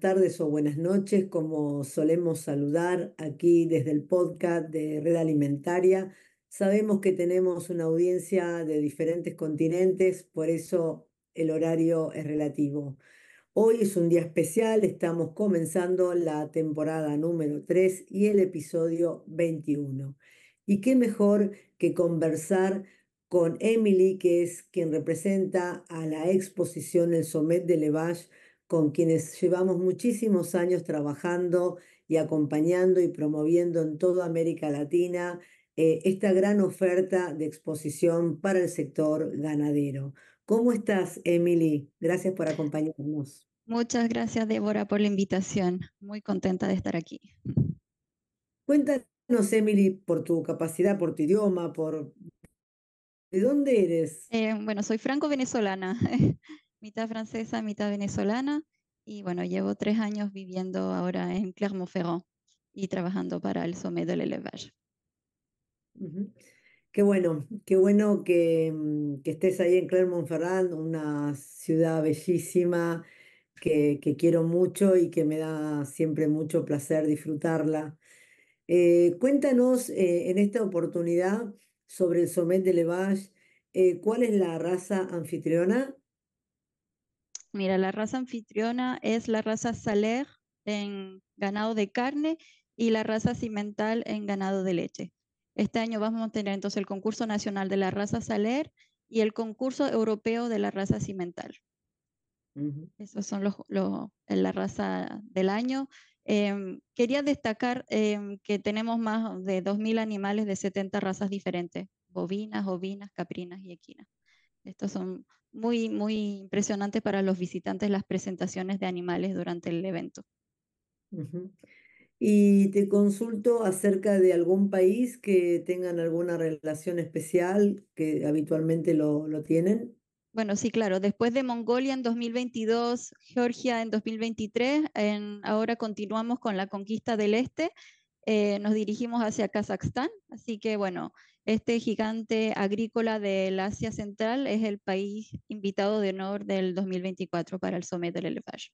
tardes o buenas noches, como solemos saludar aquí desde el podcast de Red Alimentaria. Sabemos que tenemos una audiencia de diferentes continentes, por eso el horario es relativo. Hoy es un día especial, estamos comenzando la temporada número 3 y el episodio 21. Y qué mejor que conversar con Emily, que es quien representa a la exposición El Somet de Levage con quienes llevamos muchísimos años trabajando y acompañando y promoviendo en toda América Latina eh, esta gran oferta de exposición para el sector ganadero. ¿Cómo estás, Emily? Gracias por acompañarnos. Muchas gracias, Débora, por la invitación. Muy contenta de estar aquí. Cuéntanos, Emily, por tu capacidad, por tu idioma, por... ¿De dónde eres? Eh, bueno, soy franco-venezolana. mitad francesa, mitad venezolana. Y bueno, llevo tres años viviendo ahora en Clermont-Ferrand y trabajando para el Sommet de l'Élevage. Qué bueno, qué bueno mm, que, estés ahí en Clermont-Ferrand, una ciudad bellísima que, quiero mucho y que me da siempre mucho placer disfrutarla. Eh, cuéntanos eh, en esta oportunidad sobre el Sommet de Levage, eh, ¿cuál es la raza anfitriona Mira, la raza anfitriona es la raza saler en ganado de carne y la raza cimental en ganado de leche. Este año vamos a tener entonces el concurso nacional de la raza saler y el concurso europeo de la raza cimental. Esos son los, los, la raza del año. Em, quería destacar em, que tenemos más de 2.000 animales de 70 razas diferentes, bovinas, ovinas, caprinas y equinas. Estos son muy, muy impresionantes para los visitantes las presentaciones de animales durante el evento. Y te consulto acerca de algún país que tengan alguna relación especial, que habitualmente lo, lo tienen. Bueno, sí, claro. Después de Mongolia en 2022, Georgia en 2023, en, ahora continuamos con la conquista del Este eh, nos dirigimos hacia Kazajstán, así que bueno, este gigante agrícola del Asia Central es el país invitado de honor del 2024 para el Summit del elefante.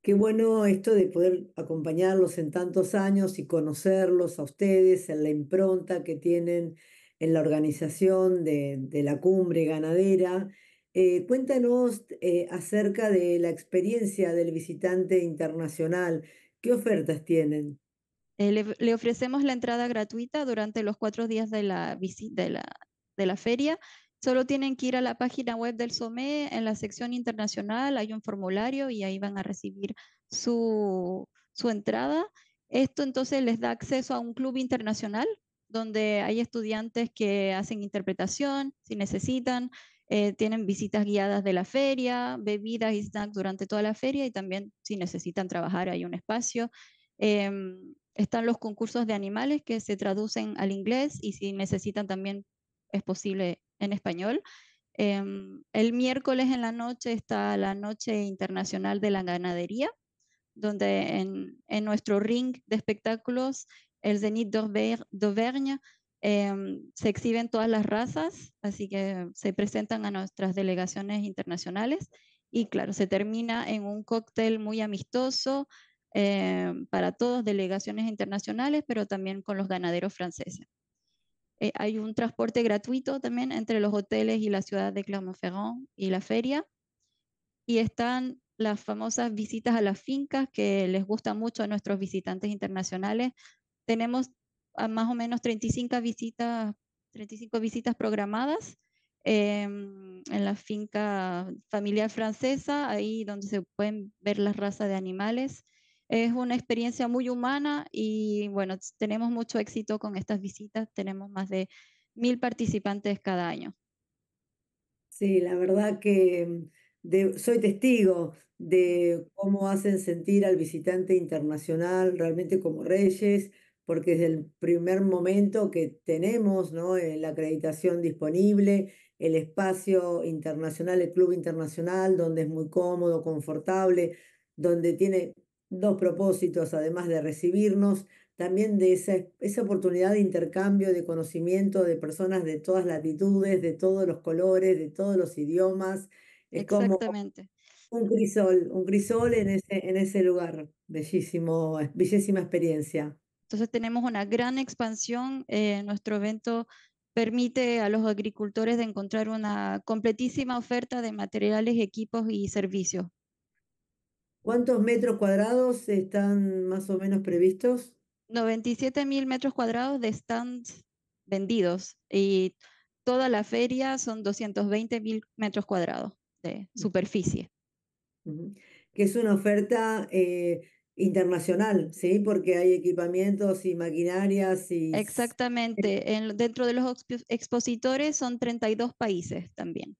Qué bueno esto de poder acompañarlos en tantos años y conocerlos a ustedes, en la impronta que tienen en la organización de, la cumbre ganadera. Eh, cuéntanos eh, acerca de la experiencia del visitante internacional. ¿Qué ofertas tienen? Eh, le, ofrecemos la entrada gratuita durante los cuatro días de la, de la feria. Solo tienen que ir a la página web del SOME, en la sección internacional hay un formulario y ahí van a recibir su, entrada. Esto entonces les da acceso a un club internacional donde hay estudiantes que hacen interpretación, si necesitan, eh, tienen visitas guiadas de la feria, bebidas y snacks durante toda la feria y también si necesitan trabajar hay un espacio. Em, están los concursos de animales que se traducen al inglés y si necesitan también es posible en español. Em, el miércoles en la noche está la Noche Internacional de la Ganadería, donde en, nuestro ring de espectáculos, el Zenit d'Auvergne, em, se exhiben todas las razas, así que se presentan a nuestras delegaciones internacionales. Y claro, se termina en un cóctel muy amistoso eh, para todos, delegaciones internacionales, pero también con los ganaderos franceses. Eh, hay un transporte gratuito también entre los hoteles y la ciudad de Clermont-Ferrand y la feria. Y están las famosas visitas a las fincas que les gusta mucho a nuestros visitantes internacionales. Tenemos más o menos 35 visitas, 35 visitas programadas em, en la finca familiar francesa, ahí donde se pueden ver las razas de animales, es una experiencia muy humana y bueno, tenemos mucho éxito con estas visitas. Tenemos más de mil participantes cada año. Sí, la verdad que mm, soy testigo de cómo hacen sentir al visitante internacional realmente como reyes, porque es el primer momento que tenemos ¿no? la acreditación disponible, el espacio internacional, el club internacional, donde es muy cómodo, confortable, donde tiene dos propósitos, además de recibirnos, también de esa, esa oportunidad de intercambio, de conocimiento de personas de todas latitudes, de todos los colores, de todos los idiomas. Es Exactamente. Como un crisol, un crisol en ese, en ese lugar. Bellísimo, bellísima experiencia. Entonces tenemos una gran expansión. Eh, nuestro evento permite a los agricultores de encontrar una completísima oferta de materiales, equipos y servicios ¿Cuántos metros cuadrados están más o menos previstos? 97.000 mil metros cuadrados de stands vendidos y toda la feria son 220.000 mil metros cuadrados de superficie. Que es una oferta eh, internacional, ¿sí? Porque hay equipamientos y maquinarias y... Exactamente. En, dentro de los expositores son 32 países también.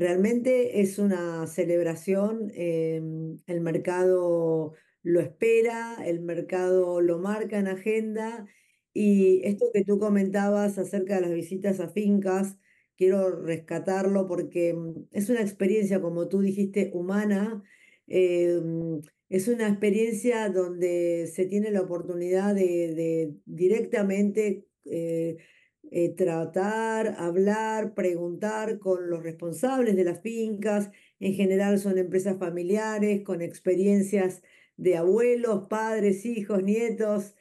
Realmente es una celebración, em, el mercado lo espera, el mercado lo marca en agenda y esto que tú comentabas acerca de las visitas a fincas, quiero rescatarlo porque mm, es una experiencia, como tú dijiste, humana, em, es una experiencia donde se tiene la oportunidad de, directamente... Eh, eh, tratar, hablar, preguntar con los responsables de las fincas. En general son empresas familiares con experiencias de abuelos, padres, hijos, nietos.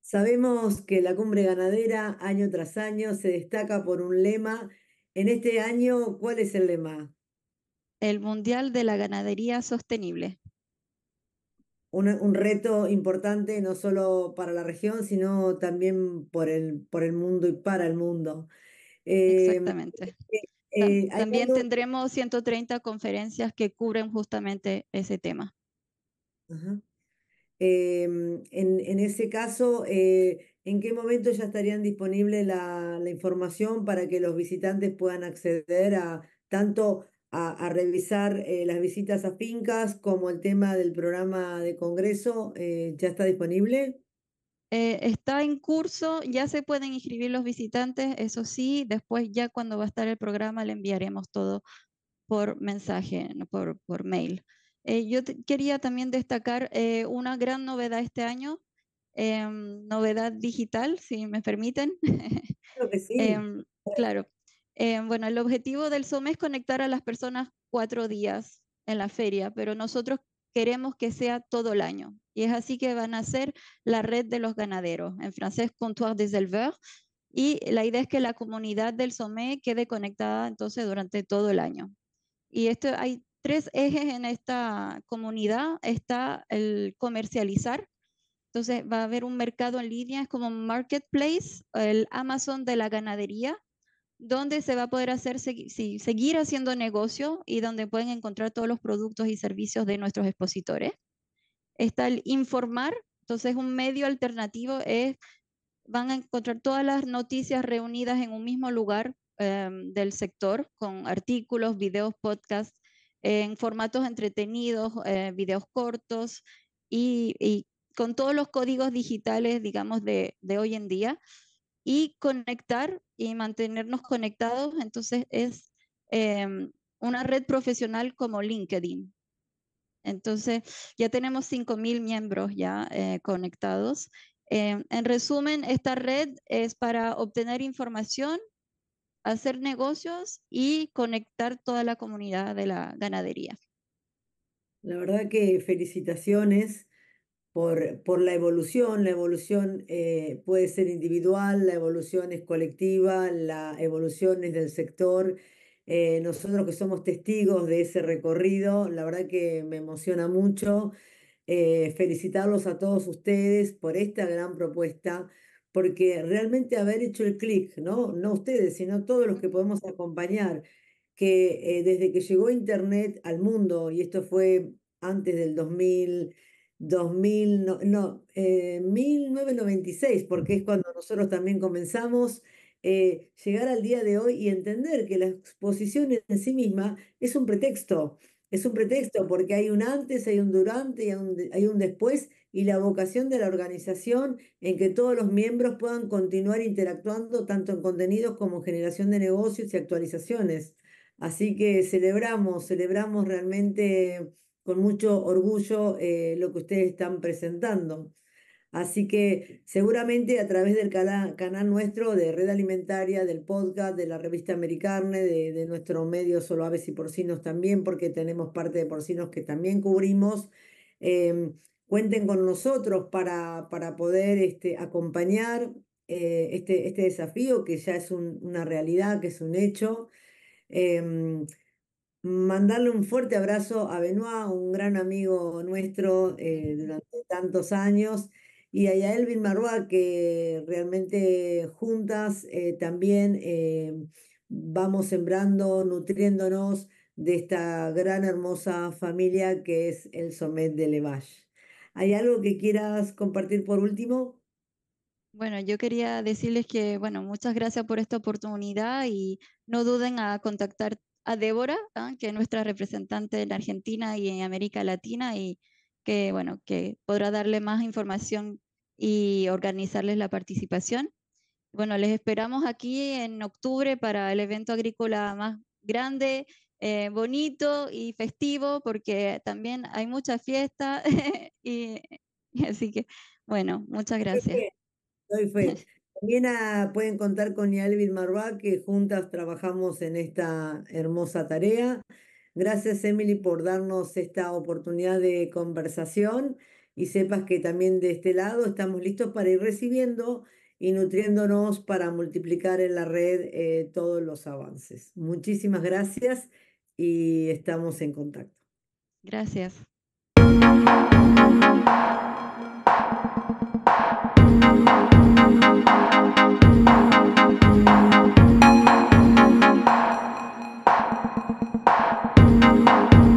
Sabemos que la cumbre ganadera año tras año se destaca por un lema. En este año, ¿cuál es el lema? El Mundial de la Ganadería Sostenible un, reto importante no solo para la región, sino también por el, por el mundo y para el mundo. Eh, Exactamente. Eh, también tendremos 130 conferencias que cubren justamente ese tema. Em, en, en, ese caso, eh, ¿en qué momento ya estarían disponibles la información para que los visitantes puedan acceder a tanto a, revisar eh, las visitas a fincas, como el tema del programa de Congreso, eh, ¿ya está disponible? Eh, está en curso, ya se pueden inscribir los visitantes, eso sí, después ya cuando va a estar el programa le enviaremos todo por mensaje, por, por mail. yo quería también destacar una gran novedad este año, em, novedad digital, si me permiten. que sí. Em, claro, eh, bueno, el objetivo del SOME es conectar a las personas cuatro días en la feria, pero nosotros queremos que sea todo el año. Y es así que van a ser la red de los ganaderos, en francés Comptoir des Éleveurs, y la idea es que la comunidad del SOME quede conectada entonces durante todo el año. Y esto hay tres ejes en esta comunidad. Está el comercializar, entonces va a haber un mercado en línea, es como marketplace, el Amazon de la ganadería, donde se va a poder hacer, seguir haciendo negocio y donde pueden encontrar todos los productos y servicios de nuestros expositores. Está el informar, entonces un medio alternativo es, van a encontrar todas las noticias reunidas en un mismo lugar em, del sector, con artículos, videos, podcasts, en formatos entretenidos, eh, videos cortos y, con todos los códigos digitales, digamos, de hoy en día y conectar y mantenernos conectados, entonces es em, una red profesional como LinkedIn. Entonces, ya tenemos 5.000 miembros ya eh, conectados. Em, en resumen, esta red es para obtener información, hacer negocios y conectar toda la comunidad de la ganadería. La verdad que felicitaciones por, la evolución. La evolución eh, puede ser individual, la evolución es colectiva, la evolución es del sector. Eh, nosotros que somos testigos de ese recorrido, la verdad que me emociona mucho. Eh, felicitarlos a todos ustedes por esta gran propuesta, porque realmente haber hecho el clic, ¿no? No ustedes, sino todos los que podemos acompañar, que desde que llegó Internet al mundo, y esto fue antes del 2000, 2000, no, 1996, eh, porque es cuando nosotros también comenzamos eh, llegar al día de hoy y entender que la exposición en sí misma es un pretexto, es un pretexto porque hay un antes, hay un durante, y hay un, después y la vocación de la organización en que todos los miembros puedan continuar interactuando tanto en contenidos como en generación de negocios y actualizaciones. Así que celebramos, celebramos realmente con mucho orgullo eh, lo que ustedes están presentando. Así que seguramente a través del canal, nuestro de Red Alimentaria, del podcast, de la revista Americarne, de, nuestro medio Solo Aves y Porcinos también, porque tenemos parte de porcinos que también cubrimos, eh, cuenten con nosotros para, para poder este, acompañar eh, este, este desafío que ya es una realidad, que es un hecho mandarle un fuerte abrazo a Benoit, un gran amigo nuestro eh, durante tantos años, y a Yael Marroa, que realmente juntas eh, también eh, vamos sembrando, nutriéndonos de esta gran, hermosa familia que es el Somet de Levage. ¿Hay algo que quieras compartir por último? Bueno, yo quería decirles que, bueno, muchas gracias por esta oportunidad y no duden a contactar a Débora, ¿ah? que es nuestra representante en Argentina y en América Latina, y que, bueno, que podrá darle más información y organizarles la participación. Bueno, les esperamos aquí en octubre para el evento agrícola más grande, eh, bonito y festivo, porque también hay mucha fiesta. y, así que, bueno, muchas gracias. También ah, pueden contar con Yalvin Marba, que juntas trabajamos en esta hermosa tarea. Gracias, Emily, por darnos esta oportunidad de conversación y sepas que también de este lado estamos listos para ir recibiendo y nutriéndonos para multiplicar en la red eh, todos los avances. Muchísimas gracias y estamos en contacto. Gracias. Thank you.